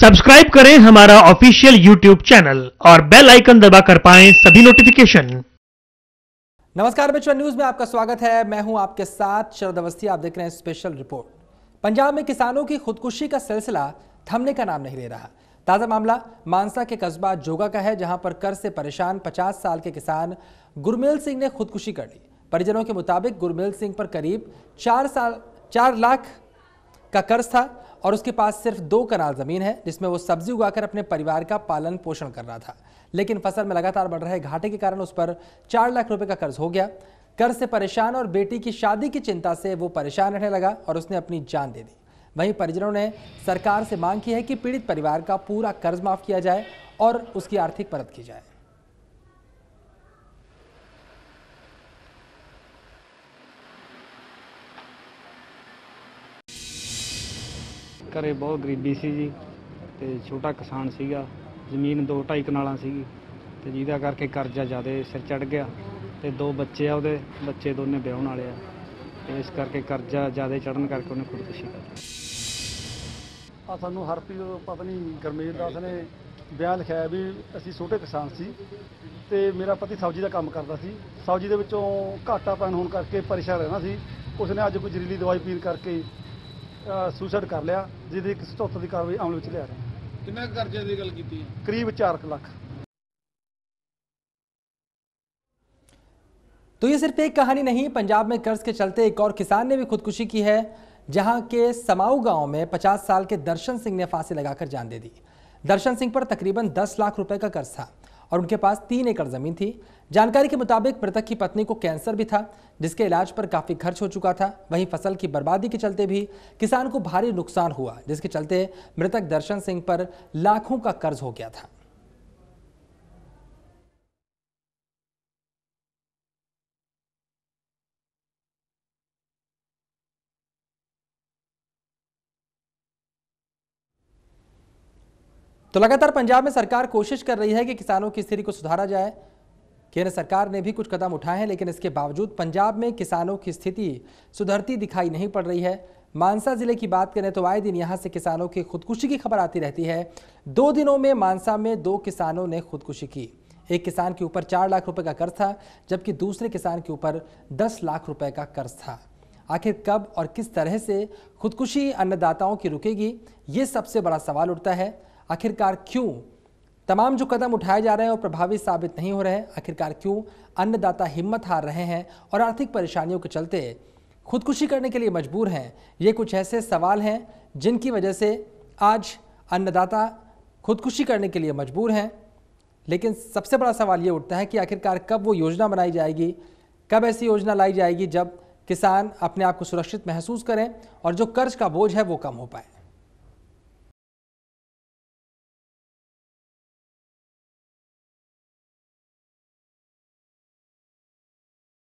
Subscribe करें हमारा official YouTube channel और बेल आइकन दबाकर पाएं सभी नोटिफिकेशन नमस्कार बच्चों न्यूज में आपका स्वागत है मैं हूं आपके साथ शरद अवस्थी आप देख रहे हैं स्पेशल रिपोर्ट पंजाब में किसानों की खुदकुशी का सिलसिला थमने का नाम नहीं ले रहा ताजा मामला मानसा के कस्बा जोगा का है जहां पर कर से परेशान 50 साल के किसान गुरमेल सिंह ने खुदकुशी कर ली परिजनों के मुताबिक गुरमेल सिंह पर करीब चार साल चार लाख का कर्ज था और उसके पास सिर्फ दो कनाल ज़मीन है जिसमें वो सब्जी उगाकर अपने परिवार का पालन पोषण कर रहा था लेकिन फसल में लगातार बढ़ रहे घाटे के कारण उस पर चार लाख रुपये का कर्ज हो गया कर्ज से परेशान और बेटी की शादी की चिंता से वो परेशान रहने लगा और उसने अपनी जान दे दी वहीं परिजनों ने सरकार से मांग की है कि पीड़ित परिवार का पूरा कर्ज माफ़ किया जाए और उसकी आर्थिक मदद की जाए ਘਰੇ ਬਹੁਤ ਗਰੀਬੀ ਸੀ ਜੀ ਤੇ ਛੋਟਾ ਕਿਸਾਨ ਸੀਗਾ ਜ਼ਮੀਨ 2.5 ਕਨਾਲਾਂ ਸੀਗੀ ਤੇ ਜਿਹਦਾ ਕਰਕੇ ਕਰਜ਼ਾ ਜ਼ਿਆਦਾ ਸਿਰ ਚੜ ਗਿਆ ਤੇ ਦੋ ਬੱਚੇ ਆ ਉਹਦੇ ਬੱਚੇ ਦੋਨੇ ਵਿਆਹਣ ਵਾਲੇ ਆ ਤੇ ਇਸ ਕਰਕੇ ਕਰਜ਼ਾ ਜ਼ਿਆਦਾ ਚੜਨ ਕਰਕੇ ਉਹਨੇ ਖੁਦਕੁਸ਼ੀ ਕਰ ਲਈ ਆ ਸਾਨੂੰ ਹਰਪ੍ਰੀਤ ਪਤਨੀ ਗਰਮੇਲ ਦਾਸ ਨੇ ਬਿਆਨ ਲਿਖਿਆ ਵੀ ਅਸੀਂ ਛੋਟੇ ਕਿਸਾਨ ਸੀ ਤੇ ਮੇਰਾ ਪਤੀ ਸਬਜ਼ੀ ਦਾ ਕੰਮ ਕਰਦਾ ਸੀ ਸਬਜ਼ੀ ਦੇ ਵਿੱਚੋਂ ਘਾਟਾ ਪੈਣ ਹੋਣ ਕਰਕੇ ਪਰੇਸ਼ਾਨ ਰਹਿਣਾ ਸੀ ਉਸਨੇ ਅੱਜ ਕੋਈ ਜ਼ਹਿਰੀਲੀ ਦਵਾਈ ਪੀਣ ਕਰਕੇ सुसाइड कर लिया जिसे ਇੱਕ ਸਤੌਤਰ ਦੀ ਕਾਰਵਾਈ ਅਮਲ ਵਿੱਚ ਲਿਆ ਰਹੇ ਹਾਂ। तो ये सिर्फ एक कहानी नहीं पंजाब में कर्ज के चलते एक और किसान ने भी खुदकुशी की है जहां के समाऊ गांव में 50 साल के दर्शन सिंह ने फांसी लगाकर जान दे दी दर्शन सिंह पर तकरीबन 10 लाख रुपए का कर्ज था और उनके पास तीन एकड़ जमीन थी जानकारी के मुताबिक मृतक की पत्नी को कैंसर भी था जिसके इलाज पर काफी खर्च हो चुका था वहीं फसल की बर्बादी के चलते भी किसान को भारी नुकसान हुआ जिसके चलते मृतक दर्शन सिंह पर लाखों का कर्ज हो गया था तो लगातार पंजाब में सरकार कोशिश कर रही है कि किसानों की स्थिति को सुधारा जाए केंद्र सरकार ने भी कुछ कदम उठाए हैं लेकिन इसके बावजूद पंजाब में किसानों की स्थिति सुधरती दिखाई नहीं पड़ रही है मानसा जिले की बात करें तो आए दिन यहाँ से किसानों की खुदकुशी की खबर आती रहती है दो दिनों में मानसा में दो किसानों ने खुदकुशी की एक किसान के ऊपर चार लाख रुपए का कर्ज था जबकि दूसरे किसान के ऊपर दस लाख रुपए का कर्ज था आखिर कब और किस तरह से खुदकुशी अन्नदाताओं की रुकेगी ये सबसे बड़ा सवाल उठता है आखिरकार क्यों तमाम जो कदम उठाए जा रहे हैं और प्रभावी साबित नहीं हो रहे हैं आखिरकार क्यों अन्नदाता हिम्मत हार रहे हैं और आर्थिक परेशानियों के चलते खुदकुशी करने के लिए मजबूर हैं ये कुछ ऐसे सवाल हैं जिनकी वजह से आज अन्नदाता खुदकुशी करने के लिए मजबूर हैं लेकिन सबसे बड़ा सवाल ये उठता है कि आखिरकार कब वो योजना बनाई जाएगी कब ऐसी योजना लाई जाएगी जब किसान अपने आप को सुरक्षित महसूस करें और जो कर्ज का बोझ है वो कम हो पाए